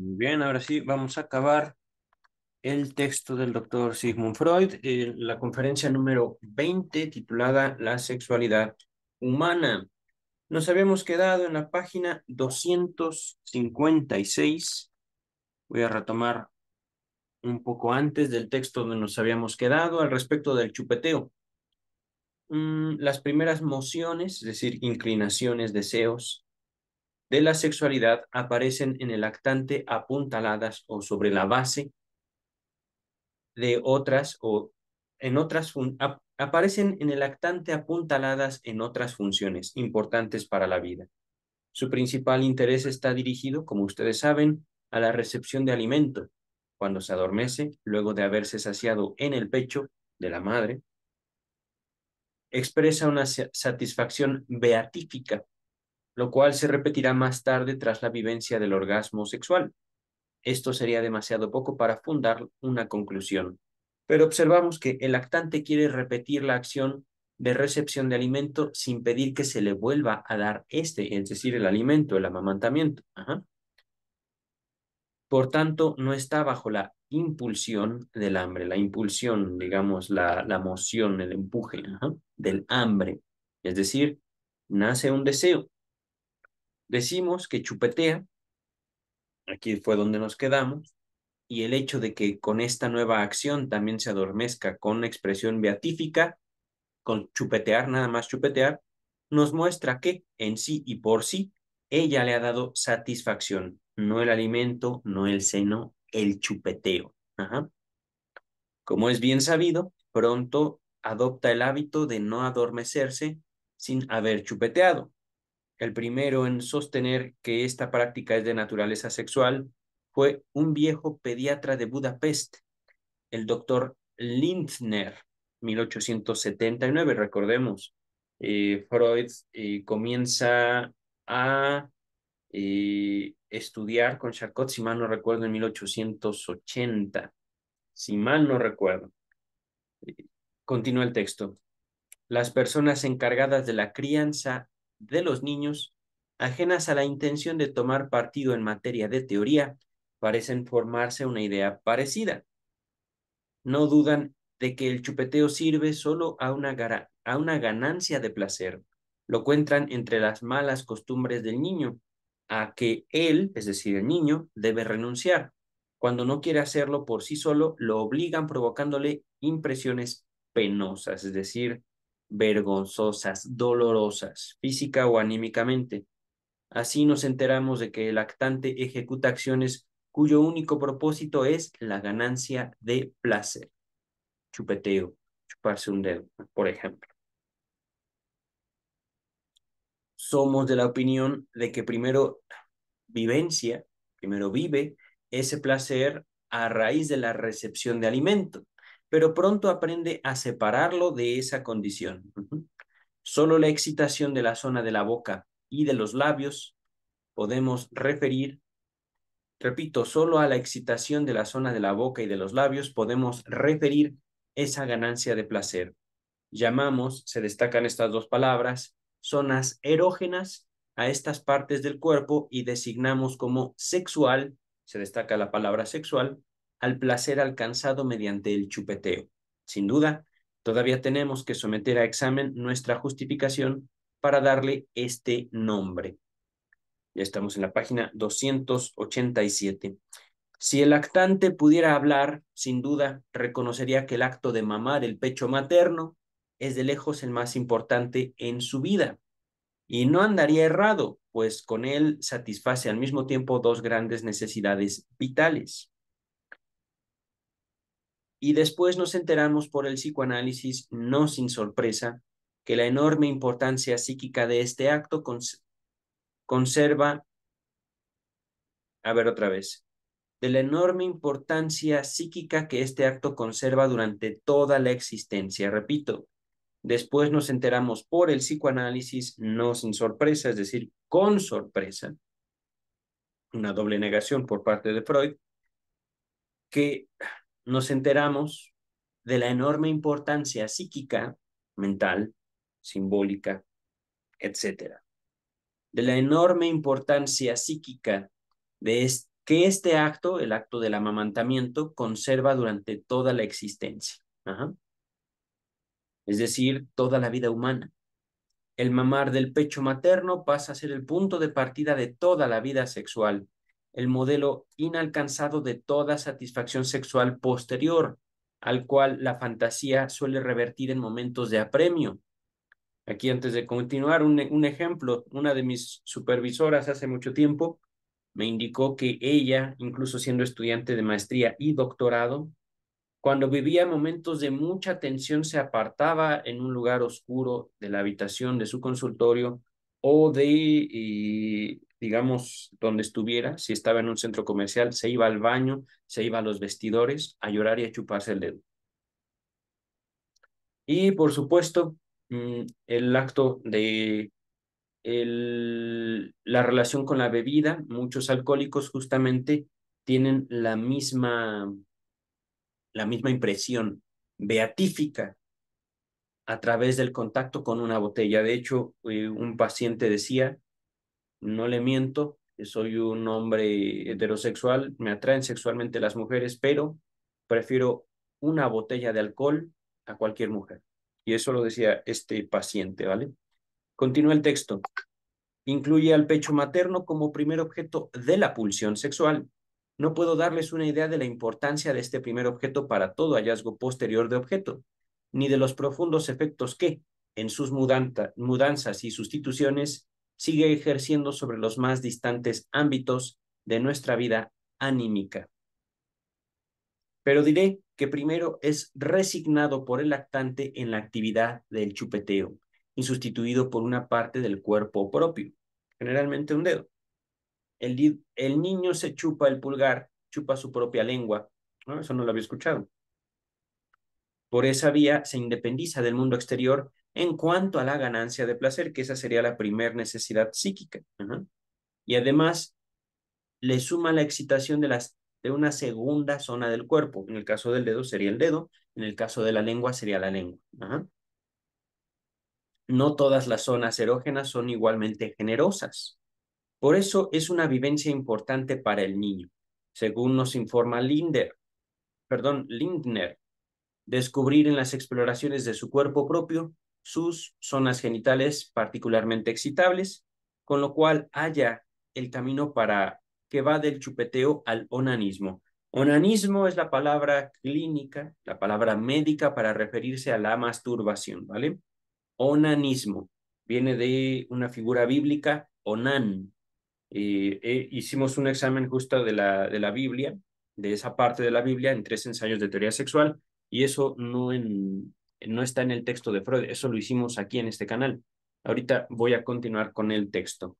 bien, ahora sí, vamos a acabar el texto del doctor Sigmund Freud, eh, la conferencia número 20 titulada La sexualidad humana. Nos habíamos quedado en la página 256. Voy a retomar un poco antes del texto donde nos habíamos quedado al respecto del chupeteo. Mm, las primeras mociones, es decir, inclinaciones, deseos, de la sexualidad aparecen en el actante apuntaladas o sobre la base de otras o en otras aparecen en el actante apuntaladas en otras funciones importantes para la vida. Su principal interés está dirigido, como ustedes saben, a la recepción de alimento. Cuando se adormece, luego de haberse saciado en el pecho de la madre, expresa una satisfacción beatífica lo cual se repetirá más tarde tras la vivencia del orgasmo sexual. Esto sería demasiado poco para fundar una conclusión, pero observamos que el lactante quiere repetir la acción de recepción de alimento sin pedir que se le vuelva a dar este, es decir, el alimento, el amamantamiento. Por tanto, no está bajo la impulsión del hambre, la impulsión, digamos, la, moción, el empuje del hambre. Es decir, nace un deseo, decimos que chupetea, aquí fue donde nos quedamos, y el hecho de que con esta nueva acción también se adormezca con expresión beatífica, con chupetear, nada más chupetear, nos muestra que en sí y por sí ella le ha dado satisfacción, no el alimento, no el seno, el chupeteo. Como es bien sabido, pronto adopta el hábito de no adormecerse sin haber chupeteado, el primero en sostener que esta práctica es de naturaleza sexual, fue un viejo pediatra de Budapest, el doctor Lindner, 1879. Recordemos, eh, Freud eh, comienza a eh, estudiar con Charcot, si mal no recuerdo, en 1880. Si mal no recuerdo. Continúa el texto. Las personas encargadas de la crianza de los niños, ajenas a la intención de tomar partido en materia de teoría, parecen formarse una idea parecida. No dudan de que el chupeteo sirve solo a una, a una ganancia de placer. Lo encuentran entre las malas costumbres del niño, a que él, es decir, el niño, debe renunciar. Cuando no quiere hacerlo por sí solo, lo obligan provocándole impresiones penosas, es decir, vergonzosas, dolorosas, física o anímicamente. Así nos enteramos de que el lactante ejecuta acciones cuyo único propósito es la ganancia de placer. Chupeteo, chuparse un dedo, por ejemplo. Somos de la opinión de que primero vivencia, primero vive ese placer a raíz de la recepción de alimento pero pronto aprende a separarlo de esa condición. Solo la excitación de la zona de la boca y de los labios podemos referir, repito, solo a la excitación de la zona de la boca y de los labios podemos referir esa ganancia de placer. Llamamos, se destacan estas dos palabras, zonas erógenas a estas partes del cuerpo y designamos como sexual, se destaca la palabra sexual, al placer alcanzado mediante el chupeteo. Sin duda, todavía tenemos que someter a examen nuestra justificación para darle este nombre. Ya estamos en la página 287. Si el actante pudiera hablar, sin duda reconocería que el acto de mamar el pecho materno es de lejos el más importante en su vida. Y no andaría errado, pues con él satisface al mismo tiempo dos grandes necesidades vitales. Y después nos enteramos por el psicoanálisis, no sin sorpresa, que la enorme importancia psíquica de este acto conserva, a ver otra vez, de la enorme importancia psíquica que este acto conserva durante toda la existencia. Repito, después nos enteramos por el psicoanálisis, no sin sorpresa, es decir, con sorpresa, una doble negación por parte de Freud, que nos enteramos de la enorme importancia psíquica, mental, simbólica, etc. De la enorme importancia psíquica de que este acto, el acto del amamantamiento, conserva durante toda la existencia. Es decir, toda la vida humana. El mamar del pecho materno pasa a ser el punto de partida de toda la vida sexual el modelo inalcanzado de toda satisfacción sexual posterior, al cual la fantasía suele revertir en momentos de apremio. Aquí antes de continuar, un, ejemplo, una de mis supervisoras hace mucho tiempo me indicó que ella, incluso siendo estudiante de maestría y doctorado, cuando vivía momentos de mucha tensión se apartaba en un lugar oscuro de la habitación de su consultorio o de eh, digamos, donde estuviera, si estaba en un centro comercial, se iba al baño, se iba a los vestidores a llorar y a chuparse el dedo. Y por supuesto, mm, el acto de la relación con la bebida, muchos alcohólicos justamente tienen la misma, la misma impresión beatífica a través del contacto con una botella. De hecho, eh, un paciente decía no le miento, soy un hombre heterosexual, me atraen sexualmente las mujeres, pero prefiero una botella de alcohol a cualquier mujer. Y eso lo decía este paciente, ¿vale? Continúa el texto. Incluye al pecho materno como primer objeto de la pulsión sexual. No puedo darles una idea de la importancia de este primer objeto para todo hallazgo posterior de objeto, ni de los profundos efectos que, en sus mudanzas y sustituciones, sigue ejerciendo sobre los más distantes ámbitos de nuestra vida anímica. Pero diré que primero es resignado por el lactante en la actividad del chupeteo y sustituido por una parte del cuerpo propio, generalmente un dedo. El, niño se chupa el pulgar, chupa su propia lengua. Eso no lo había escuchado. Por esa vía se independiza del mundo exterior en cuanto a la ganancia de placer, que esa sería la primer necesidad psíquica. Y además, le suma la excitación de, las, de una segunda zona del cuerpo. En el caso del dedo sería el dedo, en el caso de la lengua sería la lengua. No todas las zonas erógenas son igualmente generosas. Por eso es una vivencia importante para el niño. Según nos informa Linder, perdón, Lindner, descubrir en las exploraciones de su cuerpo propio sus zonas genitales particularmente excitables, con lo cual haya el camino para que va del chupeteo al onanismo. Onanismo es la palabra clínica, la palabra médica para referirse a la masturbación, ¿vale? Onanismo viene de una figura bíblica, onan. Eh, eh, hicimos un examen justo de la, de la Biblia, de esa parte de la Biblia, en tres ensayos de teoría sexual, y eso no en, no está en el texto de Freud, eso lo hicimos aquí en este canal. Ahorita voy a continuar con el texto.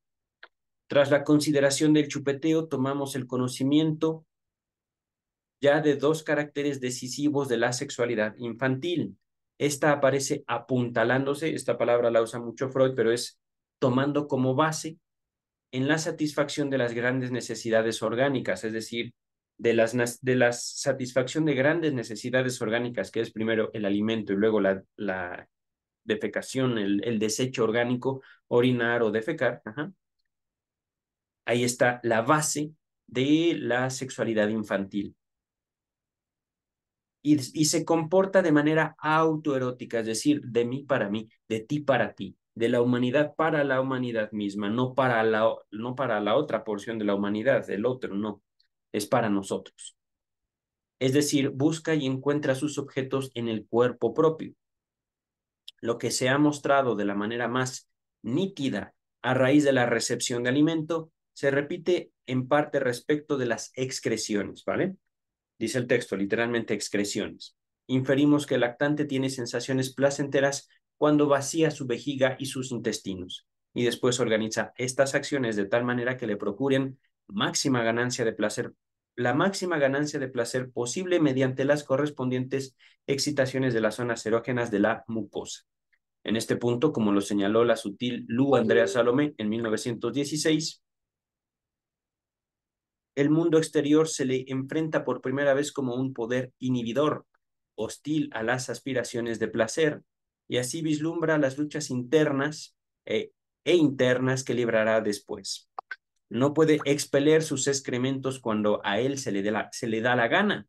Tras la consideración del chupeteo, tomamos el conocimiento ya de dos caracteres decisivos de la sexualidad infantil. Esta aparece apuntalándose, esta palabra la usa mucho Freud, pero es tomando como base en la satisfacción de las grandes necesidades orgánicas, es decir, de, las, de la satisfacción de grandes necesidades orgánicas, que es primero el alimento y luego la, la defecación, el, desecho orgánico, orinar o defecar. Ahí está la base de la sexualidad infantil. Y, y, se comporta de manera autoerótica, es decir, de mí para mí, de ti para ti, de la humanidad para la humanidad misma, no para la, no para la otra porción de la humanidad, del otro, no es para nosotros. Es decir, busca y encuentra sus objetos en el cuerpo propio. Lo que se ha mostrado de la manera más nítida a raíz de la recepción de alimento se repite en parte respecto de las excreciones, ¿vale? Dice el texto, literalmente excreciones. Inferimos que el lactante tiene sensaciones placenteras cuando vacía su vejiga y sus intestinos, y después organiza estas acciones de tal manera que le procuren máxima ganancia de placer, la máxima ganancia de placer posible mediante las correspondientes excitaciones de las zonas erógenas de la mucosa. En este punto, como lo señaló la sutil Lu Andrea Salomé en 1916, el mundo exterior se le enfrenta por primera vez como un poder inhibidor, hostil a las aspiraciones de placer, y así vislumbra las luchas internas eh, e internas que librará después no puede expeler sus excrementos cuando a él se le, da la gana,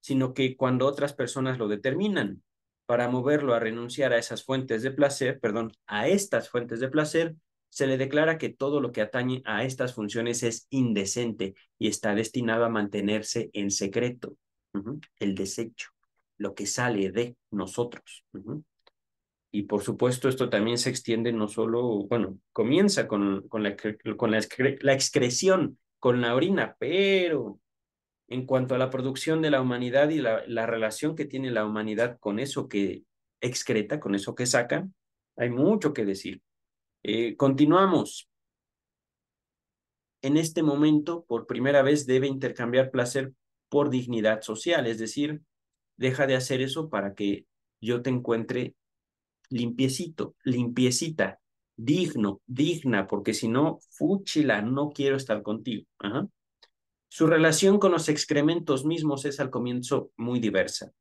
sino que cuando otras personas lo determinan. Para moverlo a renunciar a esas fuentes de placer, perdón, a estas fuentes de placer, se le declara que todo lo que atañe a estas funciones es indecente y está destinado a mantenerse en secreto. El desecho, lo que sale de nosotros. Y por supuesto, esto también se extiende no solo, bueno, comienza con, con, la, con la, excreción, con la orina, pero en cuanto a la producción de la humanidad y la, la relación que tiene la humanidad con eso que excreta, con eso que saca, hay mucho que decir. Eh, continuamos. En este momento, por primera vez, debe intercambiar placer por dignidad social, es decir, deja de hacer eso para que yo te encuentre limpiecito, limpiecita, digno, digna, porque si no, fúchila, no quiero estar contigo. Su relación con los excrementos mismos es al comienzo muy diversa.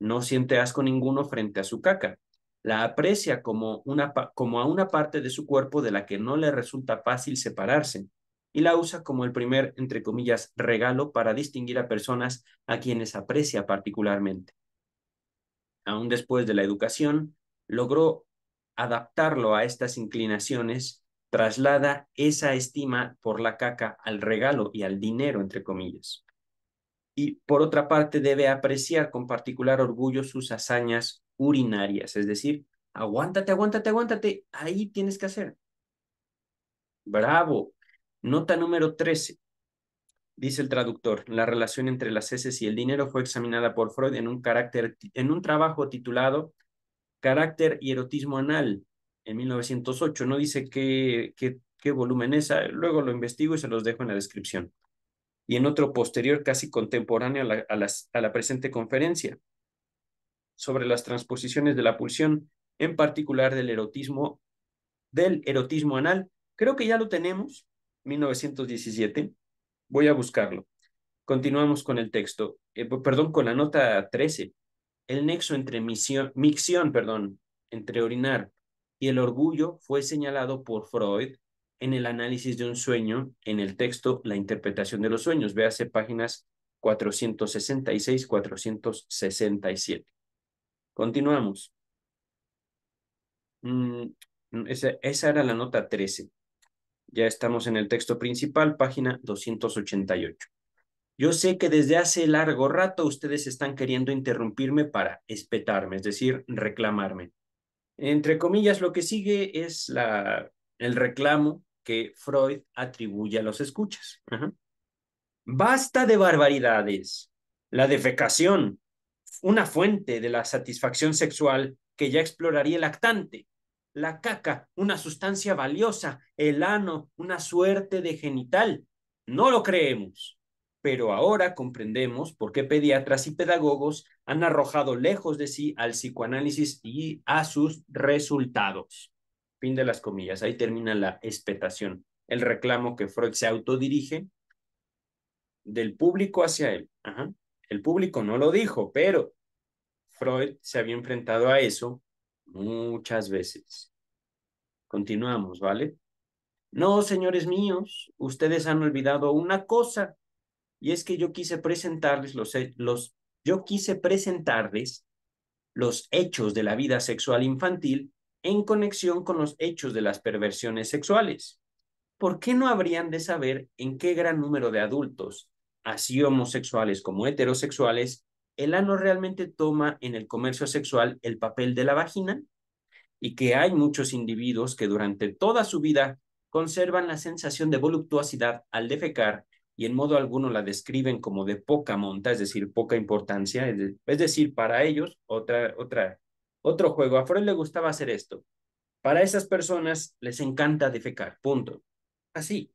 No siente asco ninguno frente a su caca. La aprecia como, una, como a una parte de su cuerpo de la que no le resulta fácil separarse y la usa como el primer, entre comillas, regalo para distinguir a personas a quienes aprecia particularmente. Aún después de la educación, logró adaptarlo a estas inclinaciones, traslada esa estima por la caca al regalo y al dinero, entre comillas. Y por otra parte, debe apreciar con particular orgullo sus hazañas urinarias, es decir, aguántate, aguántate, aguántate, ahí tienes que hacer. Bravo. Nota número 13. Dice el traductor, la relación entre las heces y el dinero fue examinada por Freud en un, carácter, en un trabajo titulado Carácter y erotismo anal, en 1908. No dice qué, qué, volumen es, ah, luego lo investigo y se los dejo en la descripción. Y en otro posterior, casi contemporáneo a la, la presente conferencia, sobre las transposiciones de la pulsión, en particular del erotismo, del erotismo anal. Creo que ya lo tenemos, 1917. Voy a buscarlo. Continuamos con el texto, eh, perdón, con la nota 13. El nexo entre micción, perdón, entre orinar y el orgullo fue señalado por Freud en el análisis de un sueño en el texto La interpretación de los sueños, véase páginas 466-467. Continuamos. Mm, esa era la nota 13. Ya estamos en el texto principal, página 288. Yo sé que desde hace largo rato ustedes están queriendo interrumpirme para espetarme, es decir, reclamarme. Entre comillas, lo que sigue es la, el reclamo que Freud atribuye a los escuchas. Basta de barbaridades. La defecación, una fuente de la satisfacción sexual que ya exploraría el actante. La caca, una sustancia valiosa. El ano, una suerte de genital. No lo creemos pero ahora comprendemos por qué pediatras y pedagogos han arrojado lejos de sí al psicoanálisis y a sus resultados. Fin de las comillas, ahí termina la expectación. el reclamo que Freud se autodirige del público hacia él. El público no lo dijo, pero Freud se había enfrentado a eso muchas veces. Continuamos, ¿vale? No, señores míos, ustedes han olvidado una cosa, y es que yo quise presentarles los, los, yo quise presentarles los hechos de la vida sexual infantil en conexión con los hechos de las perversiones sexuales. ¿Por qué no habrían de saber en qué gran número de adultos, así homosexuales como heterosexuales, el ano realmente toma en el comercio sexual el papel de la vagina? Y que hay muchos individuos que durante toda su vida conservan la sensación de voluptuosidad al defecar y en modo alguno la describen como de poca monta, es decir, poca importancia. Es, decir, para ellos, otra, otra, otro juego. A Freud le gustaba hacer esto. Para esas personas les encanta defecar, punto. Así,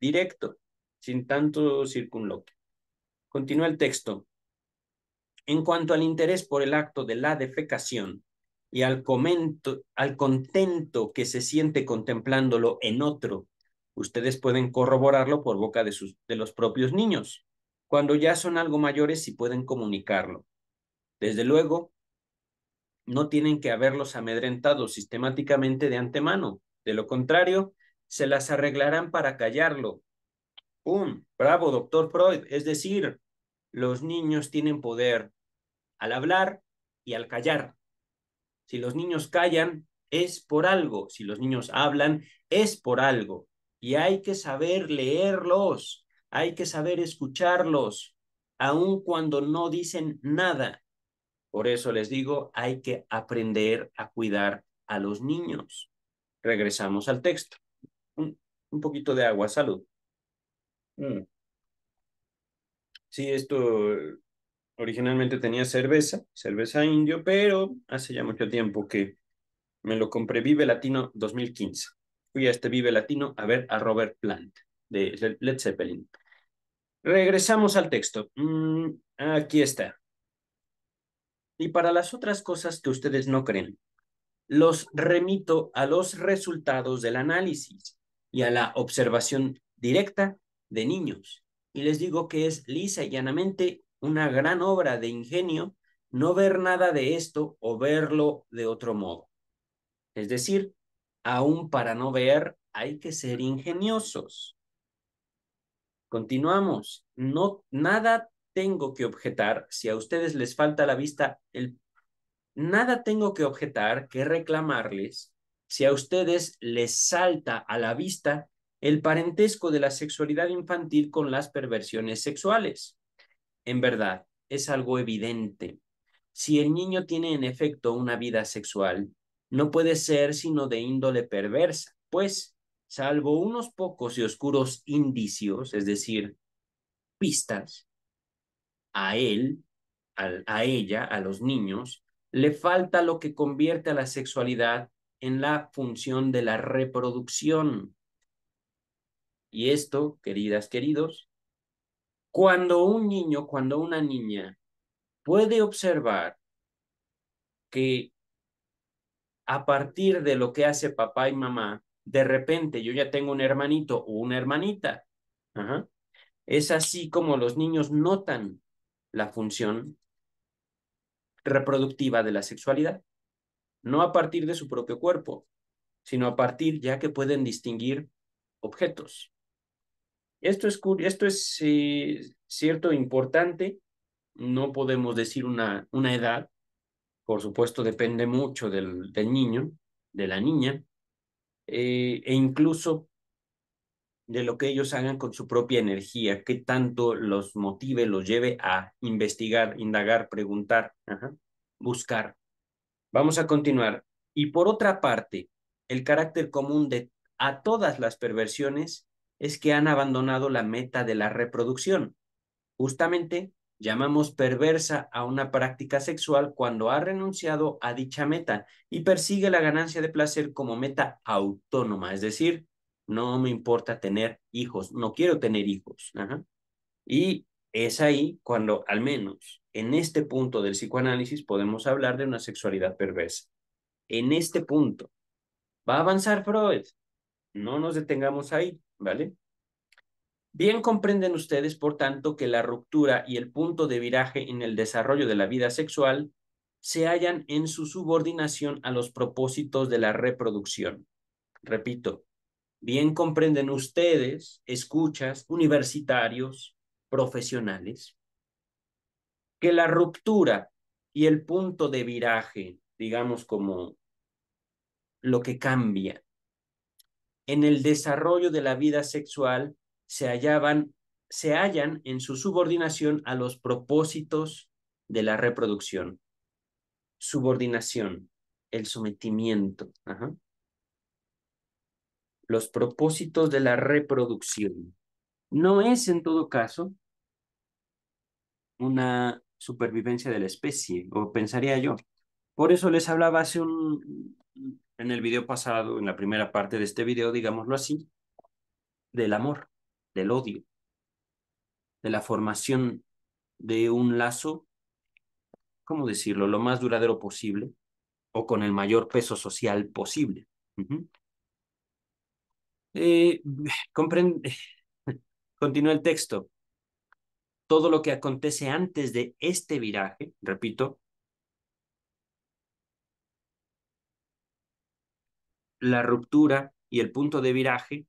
directo, sin tanto circunloque Continúa el texto. En cuanto al interés por el acto de la defecación y al, al contento que se siente contemplándolo en otro Ustedes pueden corroborarlo por boca de, sus, de los propios niños, cuando ya son algo mayores y pueden comunicarlo. Desde luego, no tienen que haberlos amedrentado sistemáticamente de antemano. De lo contrario, se las arreglarán para callarlo. Un ¡Bravo, doctor Freud! Es decir, los niños tienen poder al hablar y al callar. Si los niños callan, es por algo. Si los niños hablan, es por algo y hay que saber leerlos, hay que saber escucharlos, aun cuando no dicen nada. Por eso les digo, hay que aprender a cuidar a los niños. Regresamos al texto. Un, poquito de agua, salud. Mm. Sí, esto originalmente tenía cerveza, cerveza indio, pero hace ya mucho tiempo que me lo compré Vive Latino 2015 fui a este Vive Latino a ver a Robert Plant de Led Zeppelin. Regresamos al texto. Mm, aquí está. Y para las otras cosas que ustedes no creen, los remito a los resultados del análisis y a la observación directa de niños. Y les digo que es lisa y llanamente una gran obra de ingenio no ver nada de esto o verlo de otro modo. Es decir, aún para no ver, hay que ser ingeniosos. Continuamos. No, nada tengo que objetar. Si a ustedes les falta la vista, el, nada tengo que objetar, que reclamarles. Si a ustedes les salta a la vista el parentesco de la sexualidad infantil con las perversiones sexuales. En verdad, es algo evidente. Si el niño tiene en efecto una vida sexual, no puede ser sino de índole perversa, pues, salvo unos pocos y oscuros indicios, es decir, pistas, a él, a, ella, a los niños, le falta lo que convierte a la sexualidad en la función de la reproducción. Y esto, queridas, queridos, cuando un niño, cuando una niña puede observar que a partir de lo que hace papá y mamá, de repente yo ya tengo un hermanito o una hermanita. Es así como los niños notan la función reproductiva de la sexualidad, no a partir de su propio cuerpo, sino a partir ya que pueden distinguir objetos. Esto es, esto es eh, cierto, importante, no podemos decir una, una edad, por supuesto depende mucho del, niño, de la niña, eh, e incluso de lo que ellos hagan con su propia energía, qué tanto los motive, los lleve a investigar, indagar, preguntar, buscar. Vamos a continuar. Y por otra parte, el carácter común de a todas las perversiones es que han abandonado la meta de la reproducción. Justamente Llamamos perversa a una práctica sexual cuando ha renunciado a dicha meta y persigue la ganancia de placer como meta autónoma, es decir, no me importa tener hijos, no quiero tener hijos. Y es ahí cuando, al menos en este punto del psicoanálisis, podemos hablar de una sexualidad perversa. En este punto, va a avanzar Freud. No nos detengamos ahí, ¿vale? Bien comprenden ustedes, por tanto, que la ruptura y el punto de viraje en el desarrollo de la vida sexual se hallan en su subordinación a los propósitos de la reproducción. Repito, bien comprenden ustedes, escuchas, universitarios, profesionales, que la ruptura y el punto de viraje, digamos como lo que cambia en el desarrollo de la vida sexual, se hallaban, se hallan en su subordinación a los propósitos de la reproducción. Subordinación, el sometimiento. Los propósitos de la reproducción. No es en todo caso una supervivencia de la especie, o pensaría yo. Por eso les hablaba hace un, en el video pasado, en la primera parte de este video, digámoslo así, del amor del odio, de la formación de un lazo, ¿cómo decirlo?, lo más duradero posible o con el mayor peso social posible. Eh, continúa el texto. Todo lo que acontece antes de este viraje, repito, la ruptura y el punto de viraje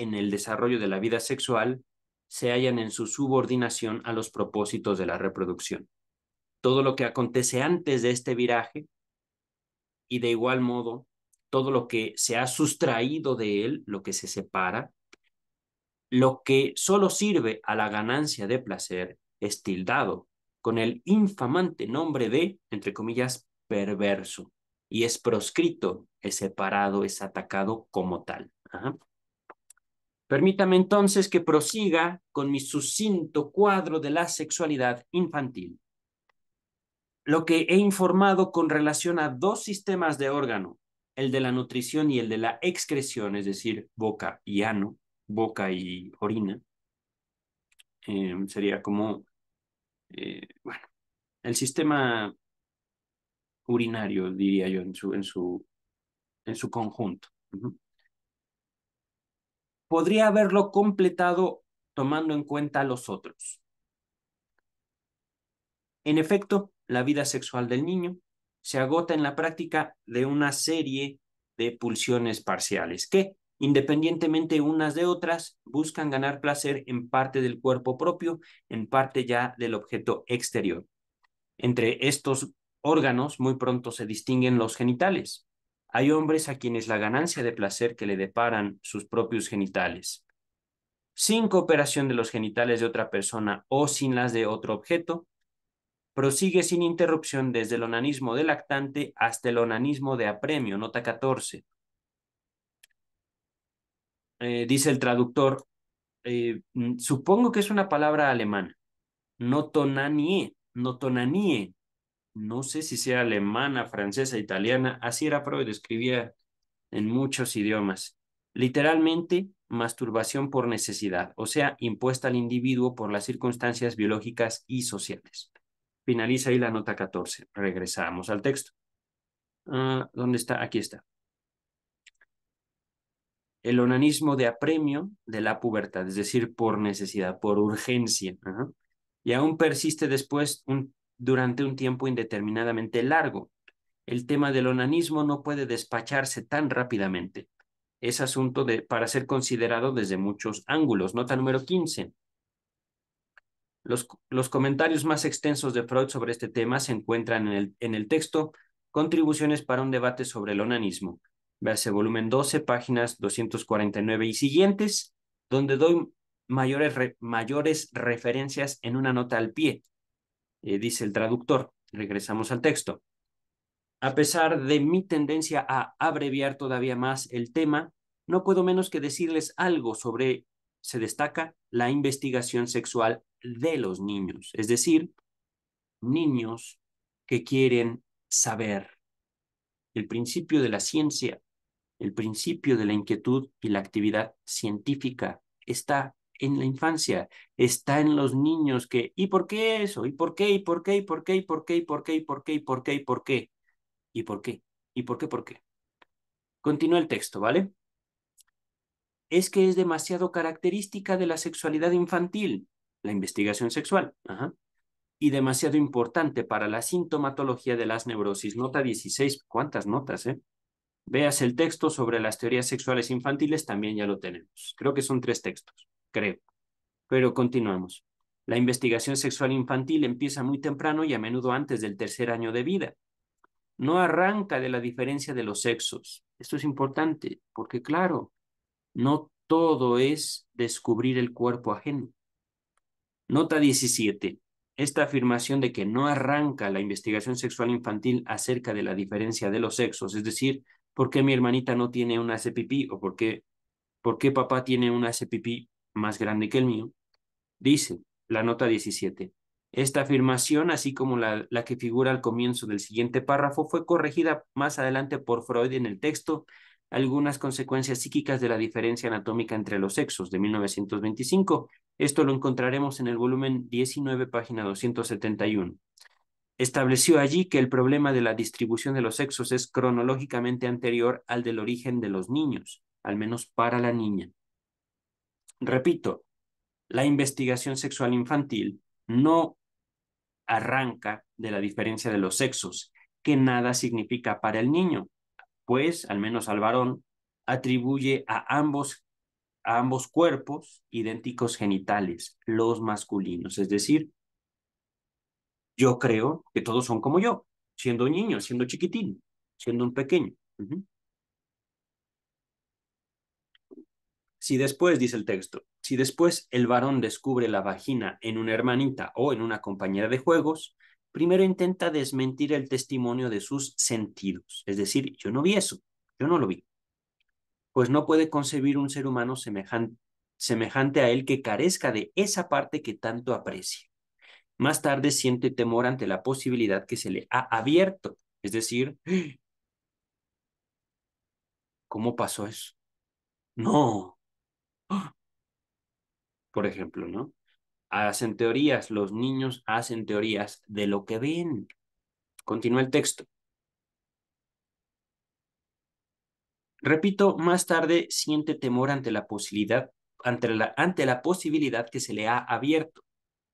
en el desarrollo de la vida sexual se hallan en su subordinación a los propósitos de la reproducción. Todo lo que acontece antes de este viraje y de igual modo todo lo que se ha sustraído de él, lo que se separa, lo que solo sirve a la ganancia de placer es tildado con el infamante nombre de, entre comillas, perverso, y es proscrito, es separado, es atacado como tal. Ajá. Permítame entonces que prosiga con mi sucinto cuadro de la sexualidad infantil. Lo que he informado con relación a dos sistemas de órgano, el de la nutrición y el de la excreción, es decir, boca y ano, boca y orina, eh, sería como, eh, bueno, el sistema urinario, diría yo, en su, en su, en su conjunto podría haberlo completado tomando en cuenta los otros. En efecto, la vida sexual del niño se agota en la práctica de una serie de pulsiones parciales que, independientemente unas de otras, buscan ganar placer en parte del cuerpo propio, en parte ya del objeto exterior. Entre estos órganos muy pronto se distinguen los genitales, hay hombres a quienes la ganancia de placer que le deparan sus propios genitales, sin cooperación de los genitales de otra persona o sin las de otro objeto, prosigue sin interrupción desde el onanismo de lactante hasta el onanismo de apremio, nota 14. Eh, dice el traductor, eh, mm, supongo que es una palabra alemana, notonanie, notonanie, no sé si sea alemana, francesa, italiana, así era Freud, escribía en muchos idiomas. Literalmente, masturbación por necesidad, o sea, impuesta al individuo por las circunstancias biológicas y sociales. Finaliza ahí la nota 14. Regresamos al texto. Ah, ¿Dónde está? Aquí está. El onanismo de apremio de la pubertad, es decir, por necesidad, por urgencia. Y aún persiste después un durante un tiempo indeterminadamente largo. El tema del onanismo no puede despacharse tan rápidamente. Es asunto de, para ser considerado desde muchos ángulos. Nota número 15. Los, comentarios más extensos de Freud sobre este tema se encuentran en el, en el texto Contribuciones para un debate sobre el onanismo. Verse volumen 12, páginas 249 y siguientes, donde doy mayores, mayores referencias en una nota al pie. Eh, dice el traductor. Regresamos al texto. A pesar de mi tendencia a abreviar todavía más el tema, no puedo menos que decirles algo sobre, se destaca, la investigación sexual de los niños, es decir, niños que quieren saber. El principio de la ciencia, el principio de la inquietud y la actividad científica está en la infancia, está en los niños que, ¿y por qué eso? ¿Y por qué? ¿Y por qué? ¿Y por qué? ¿Y por qué? ¿Y por qué? ¿Y por qué? ¿Y por qué? ¿Y por qué? ¿Y por qué? ¿Y por qué? ¿Por qué? Continúa el texto, ¿vale? Es que es demasiado característica de la sexualidad infantil, la investigación sexual, y demasiado importante para la sintomatología de las neurosis. Nota 16, ¿cuántas notas, eh? Veas el texto sobre las teorías sexuales infantiles, también ya lo tenemos. Creo que son tres textos creo. Pero continuamos. La investigación sexual infantil empieza muy temprano y a menudo antes del tercer año de vida. No arranca de la diferencia de los sexos. Esto es importante porque, claro, no todo es descubrir el cuerpo ajeno. Nota 17. Esta afirmación de que no arranca la investigación sexual infantil acerca de la diferencia de los sexos, es decir, ¿por qué mi hermanita no tiene una CPP o por qué, papá tiene una CPP más grande que el mío, dice la nota 17. Esta afirmación, así como la, la que figura al comienzo del siguiente párrafo, fue corregida más adelante por Freud en el texto algunas consecuencias psíquicas de la diferencia anatómica entre los sexos de 1925. Esto lo encontraremos en el volumen 19, página 271. Estableció allí que el problema de la distribución de los sexos es cronológicamente anterior al del origen de los niños, al menos para la niña. Repito, la investigación sexual infantil no arranca de la diferencia de los sexos, que nada significa para el niño, pues, al menos al varón, atribuye a ambos, a ambos cuerpos idénticos genitales, los masculinos. Es decir, yo creo que todos son como yo, siendo un niño, siendo chiquitín, siendo un pequeño. Si después, dice el texto, si después el varón descubre la vagina en una hermanita o en una compañera de juegos, primero intenta desmentir el testimonio de sus sentidos. Es decir, yo no vi eso, yo no lo vi. Pues no puede concebir un ser humano semejante, semejante a él que carezca de esa parte que tanto aprecia. Más tarde siente temor ante la posibilidad que se le ha abierto. Es decir, ¿cómo pasó eso? No, por ejemplo, ¿no? Hacen teorías, los niños hacen teorías de lo que ven. Continúa el texto. Repito, más tarde siente temor ante la posibilidad, ante la, ante la posibilidad que se le ha abierto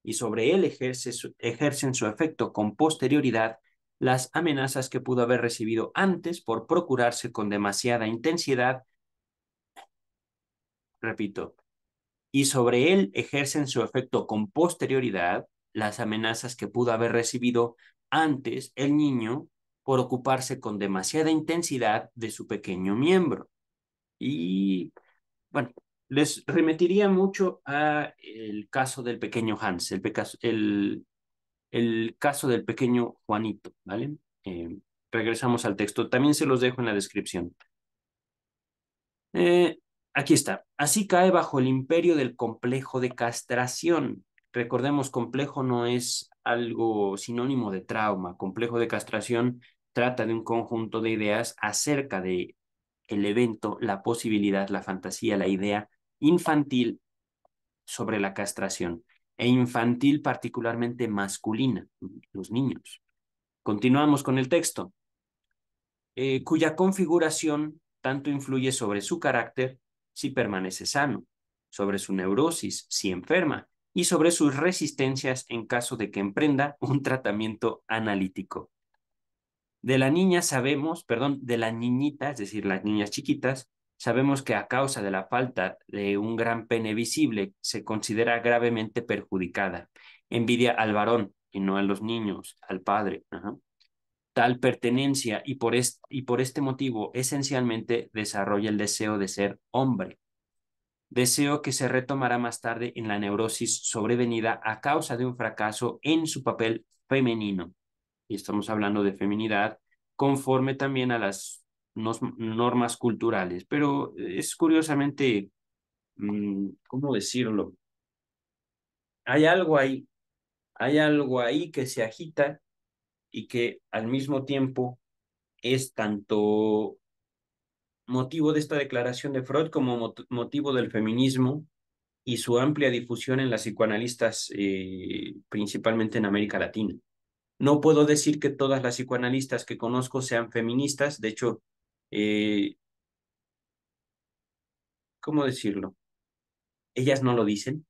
y sobre él ejerce ejercen su efecto con posterioridad las amenazas que pudo haber recibido antes por procurarse con demasiada intensidad, repito, y sobre él ejercen su efecto con posterioridad las amenazas que pudo haber recibido antes el niño por ocuparse con demasiada intensidad de su pequeño miembro. Y bueno, les remitiría mucho a el caso del pequeño Hans, el, el, caso del pequeño Juanito, ¿vale? Eh, regresamos al texto, también se los dejo en la descripción. Eh, Aquí está. Así cae bajo el imperio del complejo de castración. Recordemos, complejo no es algo sinónimo de trauma. Complejo de castración trata de un conjunto de ideas acerca de el evento, la posibilidad, la fantasía, la idea infantil sobre la castración e infantil particularmente masculina, los niños. Continuamos con el texto, eh, cuya configuración tanto influye sobre su carácter si permanece sano, sobre su neurosis si enferma y sobre sus resistencias en caso de que emprenda un tratamiento analítico. De la niña sabemos, perdón, de la niñita, es decir, las niñas chiquitas, sabemos que a causa de la falta de un gran pene visible se considera gravemente perjudicada. Envidia al varón y no a los niños, al padre. Ajá tal pertenencia y por, este motivo esencialmente desarrolla el deseo de ser hombre. Deseo que se retomará más tarde en la neurosis sobrevenida a causa de un fracaso en su papel femenino. Y estamos hablando de feminidad conforme también a las normas culturales, pero es curiosamente, mm, ¿cómo decirlo? Hay algo ahí, hay algo ahí que se agita y que al mismo tiempo es tanto motivo de esta declaración de Freud como motivo del feminismo y su amplia difusión en las psicoanalistas, eh, principalmente en América Latina. No puedo decir que todas las psicoanalistas que conozco sean feministas, de hecho, eh, ¿cómo decirlo? Ellas no lo dicen.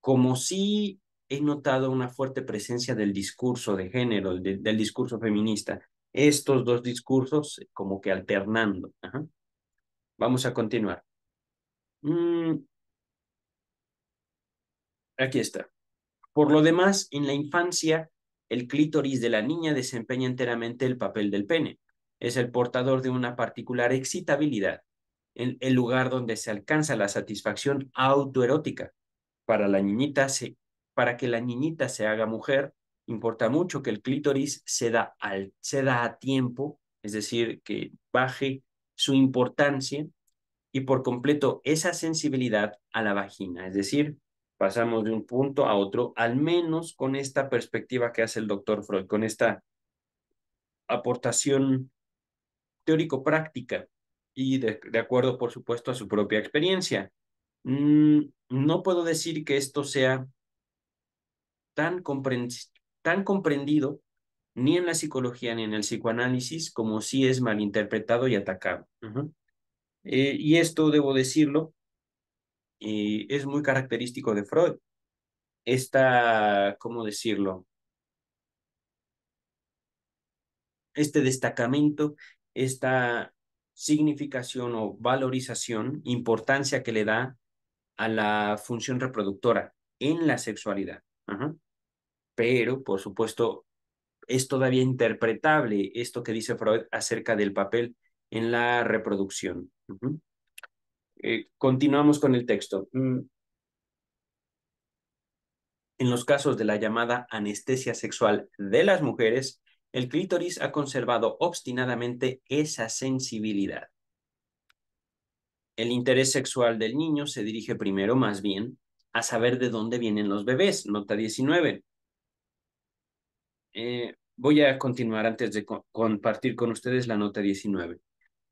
Como si he notado una fuerte presencia del discurso de género, del discurso feminista. Estos dos discursos eh, como que alternando. Vamos a continuar. Mm. Aquí está. Por lo demás, en la infancia, el clítoris de la niña desempeña enteramente el papel del pene. Es el portador de una particular excitabilidad, el lugar donde se alcanza la satisfacción autoerótica. Para la niñita se para que la niñita se haga mujer, importa mucho que el clítoris se al, a tiempo, es decir, que baje su importancia y por completo esa sensibilidad a la vagina, es decir, pasamos de un punto a otro, al menos con esta perspectiva que hace el doctor Freud, con esta aportación teórico-práctica y de, acuerdo, por supuesto, a su propia experiencia. Mm, no puedo decir que esto sea tan, comprendido ni en la psicología ni en el psicoanálisis como si es malinterpretado y atacado. Eh, y esto, debo decirlo, eh, es muy característico de Freud. Esta, ¿cómo decirlo? Este destacamento, esta significación o valorización, importancia que le da a la función reproductora en la sexualidad pero por supuesto es todavía interpretable esto que dice Freud acerca del papel en la reproducción. Eh, continuamos con el texto. Mm. En los casos de la llamada anestesia sexual de las mujeres, el clítoris ha conservado obstinadamente esa sensibilidad. El interés sexual del niño se dirige primero, más bien, a saber de dónde vienen los bebés, nota 19. Eh, voy a continuar antes de compartir con ustedes la nota 19.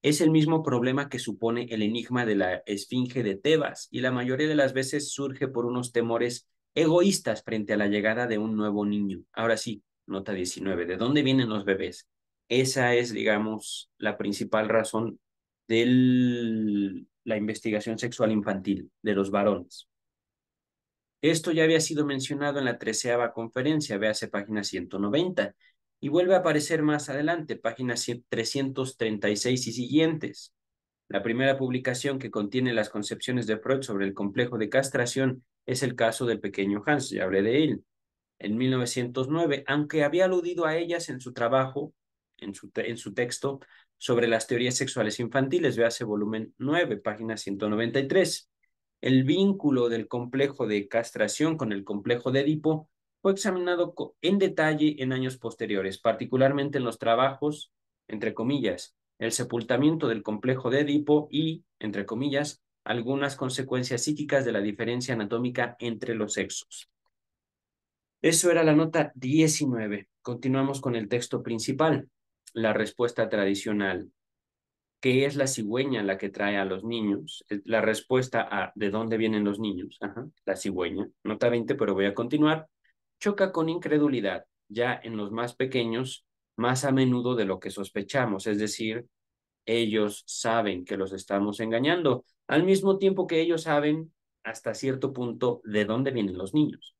Es el mismo problema que supone el enigma de la esfinge de Tebas y la mayoría de las veces surge por unos temores egoístas frente a la llegada de un nuevo niño. Ahora sí, nota 19, ¿de dónde vienen los bebés? Esa es, digamos, la principal razón de la investigación sexual infantil de los varones. Esto ya había sido mencionado en la treceava conferencia, véase página 190, y vuelve a aparecer más adelante, páginas 336 y siguientes. La primera publicación que contiene las concepciones de Freud sobre el complejo de castración es el caso del pequeño Hans, ya hablé de él, en 1909, aunque había aludido a ellas en su trabajo, en su, texto, sobre las teorías sexuales infantiles, véase volumen 9, página 193 el vínculo del complejo de castración con el complejo de Edipo fue examinado en detalle en años posteriores, particularmente en los trabajos, entre comillas, el sepultamiento del complejo de Edipo y, entre comillas, algunas consecuencias psíquicas de la diferencia anatómica entre los sexos. Eso era la nota 19. Continuamos con el texto principal, la respuesta tradicional que es la cigüeña la que trae a los niños, la respuesta a de dónde vienen los niños, la cigüeña, nota 20, pero voy a continuar, choca con incredulidad, ya en los más pequeños, más a menudo de lo que sospechamos, es decir, ellos saben que los estamos engañando, al mismo tiempo que ellos saben hasta cierto punto de dónde vienen los niños.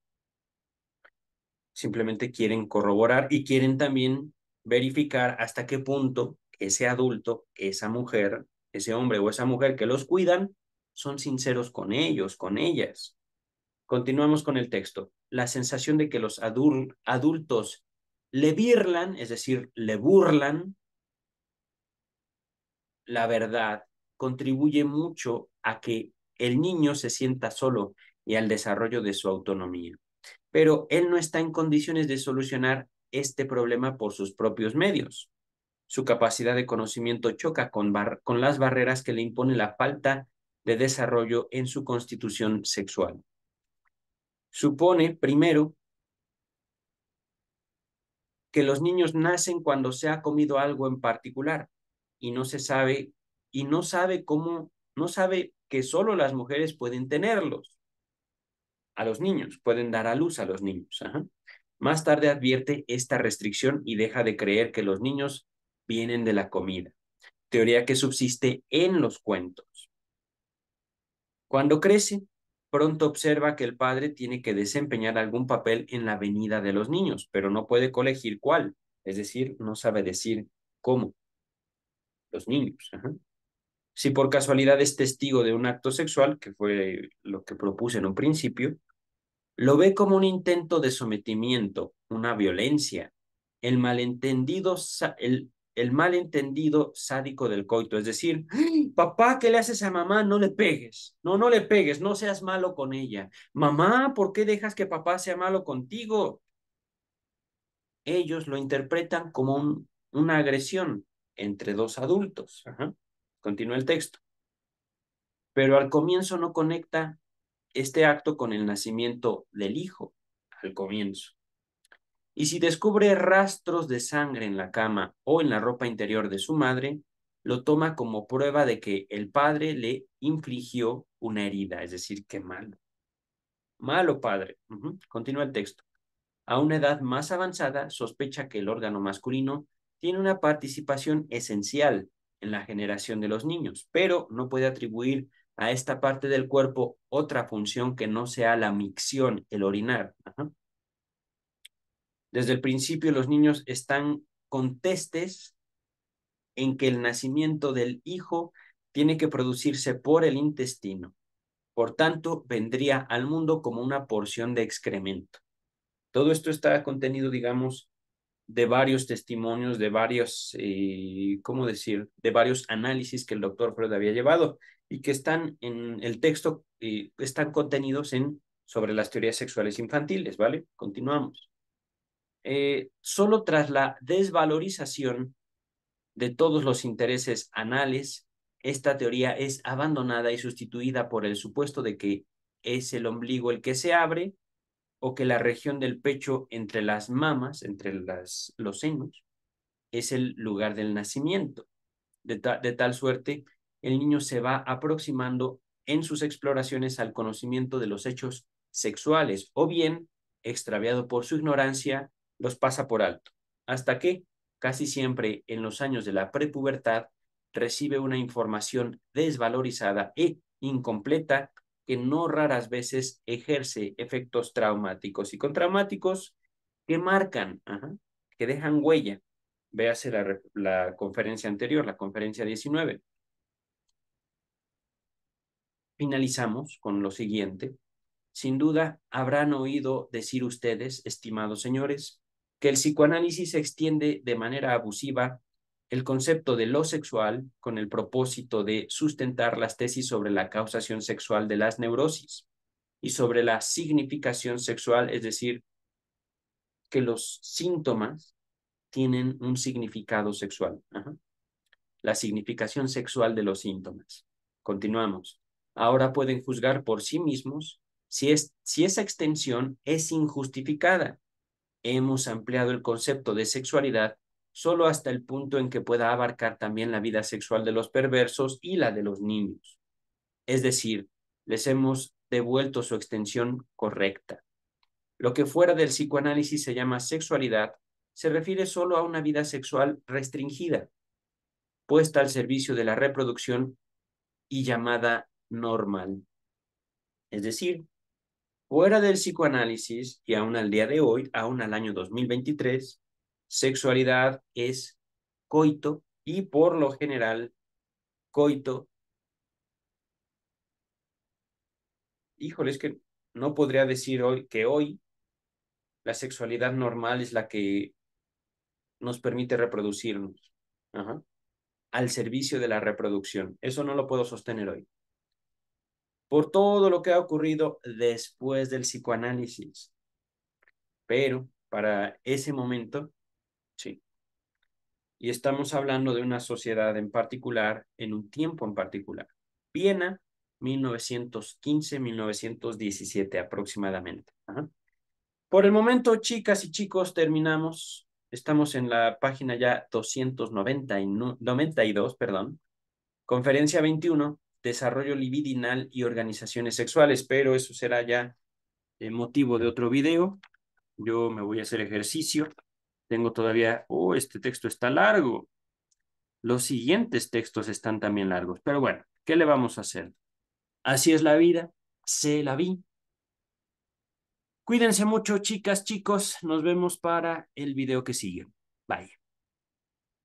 Simplemente quieren corroborar y quieren también verificar hasta qué punto ese adulto, esa mujer, ese hombre o esa mujer que los cuidan, son sinceros con ellos, con ellas. Continuamos con el texto. La sensación de que los adultos le birlan, es decir, le burlan, la verdad contribuye mucho a que el niño se sienta solo y al desarrollo de su autonomía. Pero él no está en condiciones de solucionar este problema por sus propios medios. Su capacidad de conocimiento choca con, con las barreras que le impone la falta de desarrollo en su constitución sexual. Supone, primero, que los niños nacen cuando se ha comido algo en particular y no se sabe y no sabe cómo, no sabe que solo las mujeres pueden tenerlos. A los niños, pueden dar a luz a los niños. Más tarde advierte esta restricción y deja de creer que los niños vienen de la comida, teoría que subsiste en los cuentos. Cuando crece, pronto observa que el padre tiene que desempeñar algún papel en la venida de los niños, pero no puede colegir cuál, es decir, no sabe decir cómo. Los niños. Si por casualidad es testigo de un acto sexual, que fue lo que propuse en un principio, lo ve como un intento de sometimiento, una violencia. El malentendido, el el malentendido sádico del coito, es decir, ¡Ah! papá, ¿qué le haces a mamá? No le pegues, no, no le pegues, no seas malo con ella. Mamá, ¿por qué dejas que papá sea malo contigo? Ellos lo interpretan como una agresión entre dos adultos. Continúa el texto. Pero al comienzo no conecta este acto con el nacimiento del hijo, al comienzo y si descubre rastros de sangre en la cama o en la ropa interior de su madre, lo toma como prueba de que el padre le infligió una herida, es decir, que malo. Malo padre. Continúa el texto. A una edad más avanzada, sospecha que el órgano masculino tiene una participación esencial en la generación de los niños, pero no puede atribuir a esta parte del cuerpo otra función que no sea la micción, el orinar. Desde el principio los niños están contestes en que el nacimiento del hijo tiene que producirse por el intestino. Por tanto, vendría al mundo como una porción de excremento. Todo esto está contenido, digamos, de varios testimonios, de varios, eh, ¿cómo decir?, de varios análisis que el doctor Freud había llevado y que están en el texto, eh, están contenidos en sobre las teorías sexuales infantiles, ¿vale? Continuamos eh, solo tras la desvalorización de todos los intereses anales, esta teoría es abandonada y sustituida por el supuesto de que es el ombligo el que se abre o que la región del pecho entre las mamas, entre las, los senos, es el lugar del nacimiento. de tal suerte, el niño se va aproximando en sus exploraciones al conocimiento de los hechos sexuales o bien, extraviado por su ignorancia, los pasa por alto, hasta que, casi siempre en los años de la prepubertad, recibe una información desvalorizada e incompleta que no raras veces ejerce efectos traumáticos y contraumáticos que marcan, que dejan huella. Véase la conferencia anterior, la conferencia 19. Finalizamos con lo siguiente. Sin duda, habrán oído decir ustedes, estimados señores, que el psicoanálisis extiende de manera abusiva el concepto de lo sexual con el propósito de sustentar las tesis sobre la causación sexual de las neurosis y sobre la significación sexual, es decir, que los síntomas tienen un significado sexual. La significación sexual de los síntomas. Continuamos. Ahora pueden juzgar por sí mismos si, si esa extensión es injustificada hemos ampliado el concepto de sexualidad solo hasta el punto en que pueda abarcar también la vida sexual de los perversos y la de los niños. Es decir, les hemos devuelto su extensión correcta. Lo que fuera del psicoanálisis se llama sexualidad se refiere solo a una vida sexual restringida, puesta al servicio de la reproducción y llamada normal. Es decir, Fuera del psicoanálisis y aún al día de hoy, aún al año 2023, sexualidad es coito y por lo general coito. Híjole, es que no podría decir hoy que hoy la sexualidad normal es la que nos permite reproducirnos al servicio de la reproducción. Eso no lo puedo sostener hoy por todo lo que ha ocurrido después del psicoanálisis. Pero para ese momento, sí. Y estamos hablando de una sociedad en particular, en un tiempo en particular. Viena, 1915-1917 aproximadamente. Por el momento, chicas y chicos, terminamos. Estamos en la página ya 292, perdón, conferencia 21, desarrollo libidinal y organizaciones sexuales, pero eso será ya eh, motivo de otro video. Yo me voy a hacer ejercicio. Tengo todavía, oh, este texto está largo. Los siguientes textos están también largos, pero bueno, ¿qué le vamos a hacer? Así es la vida, se la vi. Cuídense mucho, chicas, chicos. Nos vemos para el video que sigue. Bye.